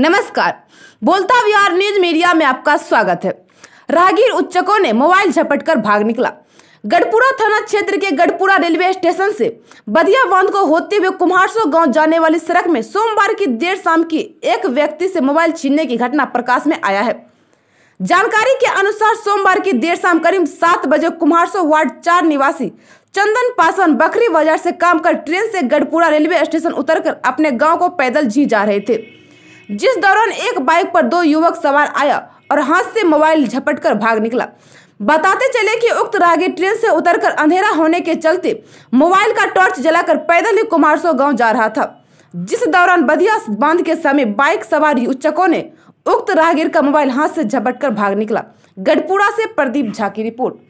नमस्कार बोलता विहार news media में आपका स्वागत है राहगीर उच्चकों ने मोबाइल झपट कर भाग निकला गढ़पुरा थाना क्षेत्र के गढ़पुरा रेलवे स्टेशन से बदिया बांध को होते हुए कुम्हारसो गांव जाने वाली सड़क में सोमवार की देर शाम की एक व्यक्ति से मोबाइल छीनने की घटना प्रकाश में आया है जानकारी के अनुसार सोमवार की देर शाम करीब सात बजे कुम्हारसो वार्ड चार निवासी चंदन पासवान बकरी बाजार से काम कर ट्रेन से गढ़पुरा रेलवे स्टेशन उतरकर अपने गांव को पैदल जी जा रहे थे जिस दौरान एक बाइक पर दो युवक सवार आया और हाथ से मोबाइल झपट भाग निकला बताते चले कि उक्त राहगीर ट्रेन से उतरकर अंधेरा होने के चलते मोबाइल का टॉर्च जलाकर पैदल ही कुमारसो गांव जा रहा था जिस दौरान बदिया बांध के समय बाइक सवार युचकों ने उक्त राहगीर का मोबाइल हाथ से झपट कर भाग निकला गढ़पुरा से प्रदीप झा की रिपोर्ट